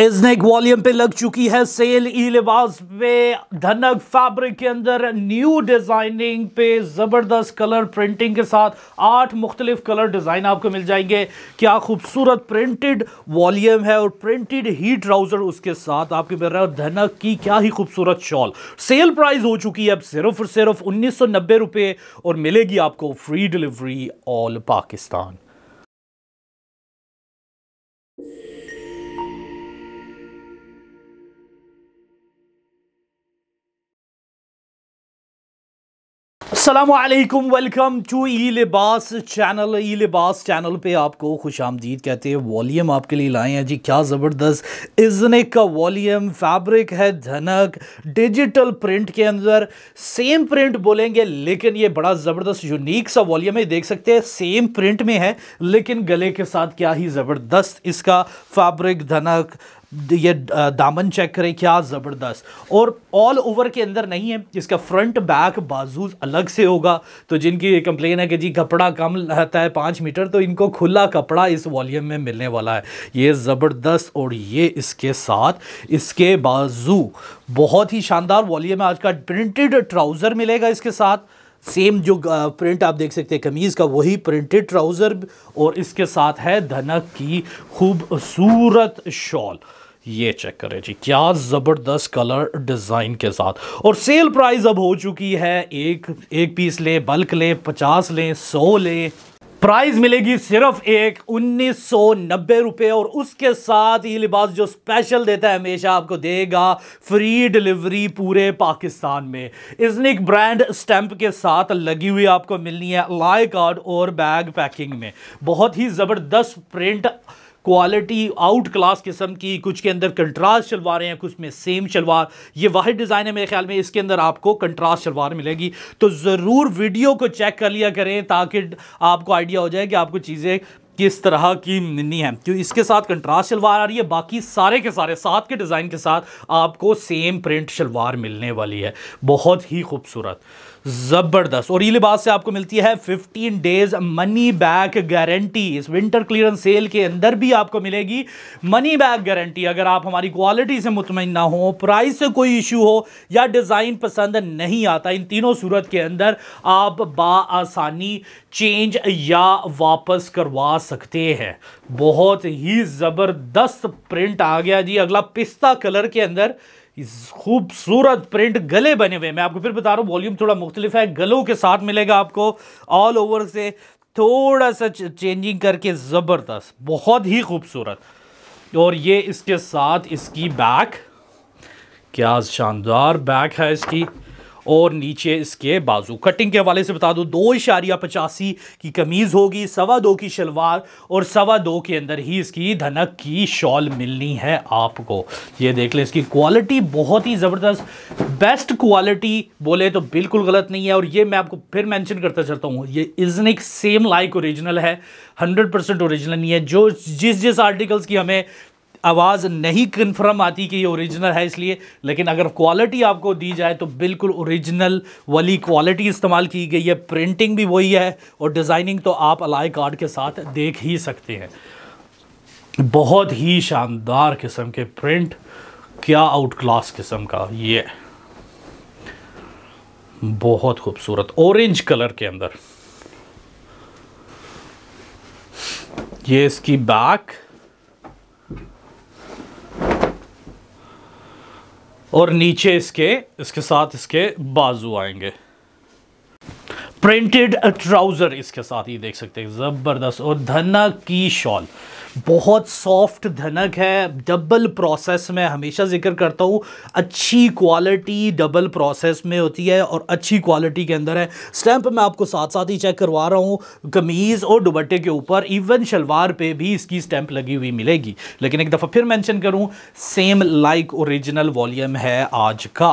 इसने ग्वालियर पे लग चुकी है सेल ई लिबास पे धनक फैब्रिक के अंदर न्यू डिज़ाइनिंग पे ज़बरदस्त कलर प्रिंटिंग के साथ आठ मुख्तलिफ कलर डिज़ाइन आपको मिल जाएंगे क्या खूबसूरत प्रिंटेड वॉल्यूम है और प्रिंटेड ही ट्राउज़र उसके साथ आपके मिल रहा है धनक की क्या ही खूबसूरत शॉल सेल प्राइस हो चुकी है अब सिर्फ और सिर्फ उन्नीस सौ नब्बे रुपये और मिलेगी आपको फ्री डिलीवरी ऑल पाकिस्तान असलम welcome to E Libas channel E Libas channel पे आपको खुश आमदीद कहते हैं वॉलीम आपके लिए लाए हैं जी क्या ज़बरदस्त इजनिक का वॉलीम फैब्रिक है धनक डिजिटल प्रिंट के अंदर सेम प्रिंट बोलेंगे लेकिन ये बड़ा ज़बरदस्त यूनिक सा वॉलीम है देख सकते हैं सेम प्रिंट में है लेकिन गले के साथ क्या ही ज़बरदस्त इसका फैब्रिक धनक ये दामन चेक करें क्या ज़बरदस्त और ऑल ओवर के अंदर नहीं है इसका फ्रंट बैक बाजू अलग से होगा तो जिनकी ये कंप्लेन है कि जी कपड़ा कम रहता है पाँच मीटर तो इनको खुला कपड़ा इस वॉल्यूम में मिलने वाला है ये ज़बरदस्त और ये इसके साथ इसके बाजू बहुत ही शानदार वॉल्यूम है आज का प्रिंटेड ट्राउज़र मिलेगा इसके साथ सेम जो प्रिंट आप देख सकते हैं कमीज़ का वही प्रिंटेड ट्राउज़र और इसके साथ है धनक की खूबसूरत शॉल ये चेक करें जी क्या ज़बरदस्त कलर डिज़ाइन के साथ और सेल प्राइस अब हो चुकी है एक एक पीस लें बल्क लें पचास लें सौ लें प्राइस मिलेगी सिर्फ एक उन्नीस सौ नब्बे रुपये और उसके साथ ये लिबास जो स्पेशल देता है हमेशा आपको देगा फ्री डिलीवरी पूरे पाकिस्तान में इसनिक ब्रांड स्टैंप के साथ लगी हुई आपको मिलनी है लाई कार्ड और बैग पैकिंग में बहुत ही ज़बरदस्त प्रिंट क्वालिटी आउट क्लास किस्म की कुछ के अंदर कंट्रास्ट शलवार हैं कुछ में सेम शलवार ये वाहि डिज़ाइन है मेरे ख्याल में इसके अंदर आपको कंट्रास्ट शलवार मिलेगी तो ज़रूर वीडियो को चेक कर लिया करें ताकि आपको आइडिया हो जाए कि आपको चीज़ें किस तरह की मिनी है क्यों इसके साथ कंट्रास्ट शलवार आ रही है बाकी सारे के सारे साथ के डिज़ाइन के साथ आपको सेम प्रिंट शलवार मिलने वाली है बहुत ही खूबसूरत ज़बरदस्त और ये लिबास से आपको मिलती है 15 डेज मनी बैक गारंटी इस विंटर क्लियरेंस सेल के अंदर भी आपको मिलेगी मनी बैक गारंटी अगर आप हमारी क्वालिटी से मुतमिन ना हो प्राइस से कोई इशू हो या डिज़ाइन पसंद नहीं आता इन तीनों सूरत के अंदर आप बासानी चेंज या वापस करवा सकते हैं बहुत ही ज़बरदस्त प्रिंट आ गया जी अगला पिस्ता कलर के अंदर खूबसूरत प्रिंट गले बने हुए मैं आपको फिर बता रहा हूँ वॉल्यूम थोड़ा मुख्तलिफ है गलों के साथ मिलेगा आपको ऑल ओवर से थोड़ा सा चेंजिंग करके ज़बरदस्त बहुत ही खूबसूरत और ये इसके साथ इसकी बैक क्या शानदार बैक है इसकी और नीचे इसके बाजू कटिंग के हवाले से बता दूँ दो इशारिया पचासी की कमीज़ होगी सवा दो की शलवार और सवा दो के अंदर ही इसकी धनक की शॉल मिलनी है आपको ये देख लें इसकी क्वालिटी बहुत ही ज़बरदस्त बेस्ट क्वालिटी बोले तो बिल्कुल गलत नहीं है और ये मैं आपको फिर मैंशन करता चलता हूँ ये इजनिक सेम लाइक ओरिजिनल है हंड्रेड परसेंट ओरिजिनल नहीं है जो जिस जिस आर्टिकल्स की हमें आवाज़ नहीं कंफर्म आती कि ये ओरिजिनल है इसलिए लेकिन अगर क्वालिटी आपको दी जाए तो बिल्कुल ओरिजिनल वाली क्वालिटी इस्तेमाल की गई है प्रिंटिंग भी वही है और डिज़ाइनिंग तो आप अलाई कार्ड के साथ देख ही सकते हैं बहुत ही शानदार किस्म के प्रिंट क्या आउट क्लास किस्म का ये बहुत खूबसूरत ऑरेंज कलर के अंदर ये इसकी बैक और नीचे इसके इसके साथ इसके बाजू आएंगे प्रिंटेड ट्राउज़र इसके साथ ही देख सकते हैं ज़बरदस्त और धनक की शॉल बहुत सॉफ्ट धनक है डबल प्रोसेस में हमेशा जिक्र करता हूँ अच्छी क्वालिटी डबल प्रोसेस में होती है और अच्छी क्वालिटी के अंदर है स्टैंप मैं आपको साथ साथ ही चेक करवा रहा हूँ कमीज़ और दुबट्टे के ऊपर इवन शलवार पे भी इसकी स्टैंप लगी हुई मिलेगी लेकिन एक दफ़ा फिर मैंशन करूँ सेम लाइक ओरिजिनल वॉलीम है आज का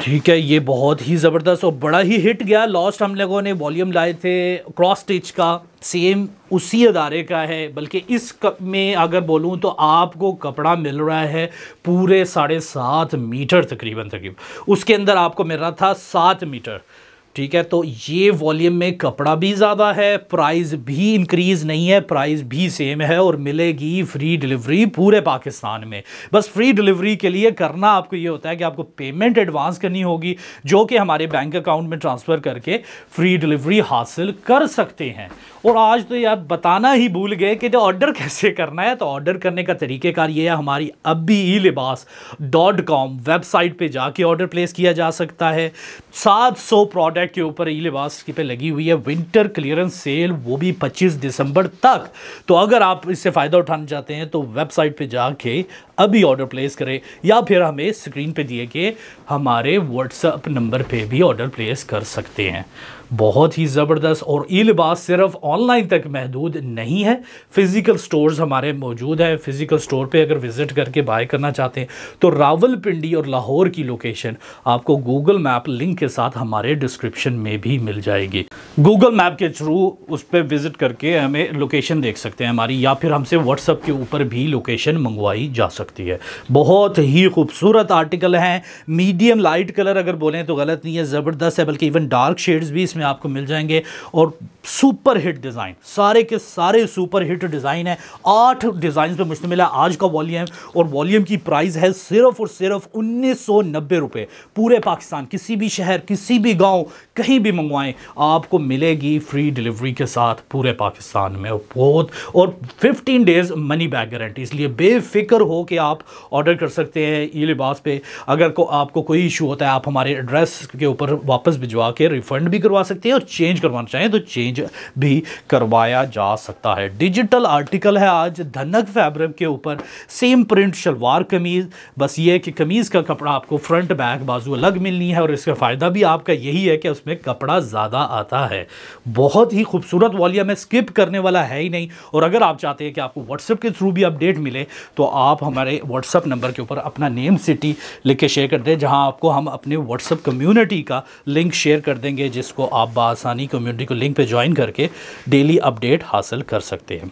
ठीक है ये बहुत ही ज़बरदस्त और बड़ा ही हिट गया लॉस्ट हम लोगों ने वॉल्यूम लाए थे क्रॉस स्टिच का सेम उसी अदारे का है बल्कि इस कप में अगर बोलूँ तो आपको कपड़ा मिल रहा है पूरे साढ़े सात मीटर तकरीबन तकरीबन उसके अंदर आपको मिल रहा था सात मीटर ठीक है तो ये वॉल्यूम में कपड़ा भी ज़्यादा है प्राइस भी इंक्रीज़ नहीं है प्राइस भी सेम है और मिलेगी फ्री डिलीवरी पूरे पाकिस्तान में बस फ्री डिलीवरी के लिए करना आपको ये होता है कि आपको पेमेंट एडवांस करनी होगी जो कि हमारे बैंक अकाउंट में ट्रांसफ़र करके फ्री डिलीवरी हासिल कर सकते हैं और आज तो यार बताना ही भूल गए कि जो तो ऑर्डर कैसे करना है तो ऑर्डर करने का तरीक़ेकार ये है हमारी अबी ई लिबास डॉट कॉम वेबसाइट पर जाके ऑर्डर प्लेस किया जा सकता है सात सौ प्रोडक्ट प्रोडक्ट के ऊपर ई लिबास की पे लगी हुई है विंटर क्लियरेंस सेल वो भी 25 दिसंबर तक तो अगर आप इससे फ़ायदा उठाना चाहते हैं तो वेबसाइट पे जाके अभी ऑर्डर प्लेस करें या फिर हमें स्क्रीन पे दिए गए हमारे व्हाट्सअप नंबर पे भी ऑर्डर प्लेस कर सकते हैं बहुत ही ज़बरदस्त और ई लिबास सिर्फ ऑनलाइन तक महदूद नहीं है फ़िज़िकल स्टोर्स हमारे मौजूद हैं फ़िज़िकल स्टोर पे अगर विज़िट करके बाय करना चाहते हैं तो रावलपिंडी और लाहौर की लोकेशन आपको गूगल मैप लिंक के साथ हमारे डिस्क्रिप्शन में भी मिल जाएगी गूगल मैप के थ्रू उस पर विज़िट करके हमें लोकेशन देख सकते हैं हमारी या फिर हमसे व्हाट्सअप के ऊपर भी लोकेशन मंगवाई जा सकती है बहुत ही खूबसूरत आर्टिकल हैं मीडियम लाइट कलर अगर बोलें तो गलत नहीं है ज़बरदस्त है बल्कि इवन डार्क शेड्स भी इसमें में आपको मिल जाएंगे और सुपर हिट डिज़ाइन सारे के सारे सुपर हिट डिज़ाइन है आठ डिज़ाइन पर मुश्तमिल है आज का वॉल्यूम और वॉल्यूम की प्राइस है सिर्फ और सिर्फ उन्नीस सौ नब्बे रुपये पूरे पाकिस्तान किसी भी शहर किसी भी गांव कहीं भी मंगवाएं आपको मिलेगी फ्री डिलीवरी के साथ पूरे पाकिस्तान में बहुत और 15 डेज़ मनी बैक गारंटी इसलिए बेफिक्र हो के आप ऑर्डर कर सकते हैं ई लिबास पे अगर को आपको कोई इशू होता है आप हमारे एड्रेस के ऊपर वापस भिजवा के रिफ़ंड भी करवा सकती है और चेंज करवाना चाहें तो चेंज भी करवाया जा सकता है डिजिटल आर्टिकल है आज धनक फैब्रिक के ऊपर सेम प्रिंट शलवार कमीज़ बस ये कि कमीज़ का कपड़ा आपको फ्रंट बैक बाजू अलग मिलनी है और इसका फ़ायदा भी आपका यही है कि उसमें कपड़ा ज़्यादा आता है बहुत ही खूबसूरत वॉलिया में स्किप करने वाला है ही नहीं और अगर आप चाहते हैं कि आपको व्हाट्सएप के थ्रू भी अपडेट मिले तो आप हमारे व्हाट्सअप नंबर के ऊपर अपना नेम सिटी लिख के शेयर कर दें जहाँ आपको हम अपने व्हाट्सअप कम्युनिटी का लिंक शेयर कर देंगे जिसको आप बसानी कम्युनिटी को लिंक पे ज्वाइन करके डेली अपडेट हासिल कर सकते हैं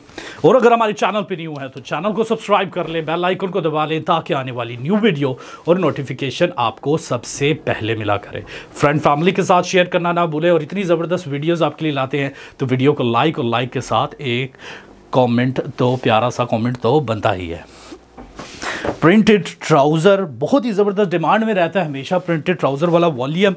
और अगर हमारे चैनल पे न्यू है तो चैनल को सब्सक्राइब कर लें बेल आइकन को दबा लें ताकि आने वाली न्यू वीडियो और नोटिफिकेशन आपको सबसे पहले मिला करें फ्रेंड फैमिली के साथ शेयर करना ना भूलें और इतनी ज़बरदस्त वीडियोज़ आपके लिए लाते हैं तो वीडियो को लाइक और लाइक के साथ एक कॉमेंट तो प्यारा सा कॉमेंट तो बनता ही है प्रिंटेड ट्राउज़र बहुत ही ज़बरदस्त डिमांड में रहता है हमेशा प्रिंटेड ट्राउज़र वाला वॉल्यूम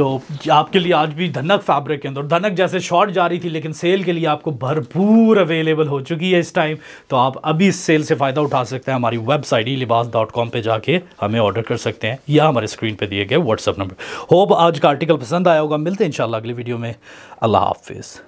तो आपके लिए आज भी धनक फैब्रिक के अंदर धनक जैसे शॉर्ट जा रही थी लेकिन सेल के लिए आपको भरपूर अवेलेबल हो चुकी है इस टाइम तो आप अभी इस सेल से फ़ायदा उठा सकते हैं हमारी वेबसाइट ही लिबास डॉट कॉम पर जाके हमें ऑर्डर कर सकते हैं या हमारे स्क्रीन पर दिए गए व्हाट्सअप नंबर होप आज का आर्टिकल पसंद आया होगा मिलते हैं इन अगली वीडियो में अल्लाह हाफिज़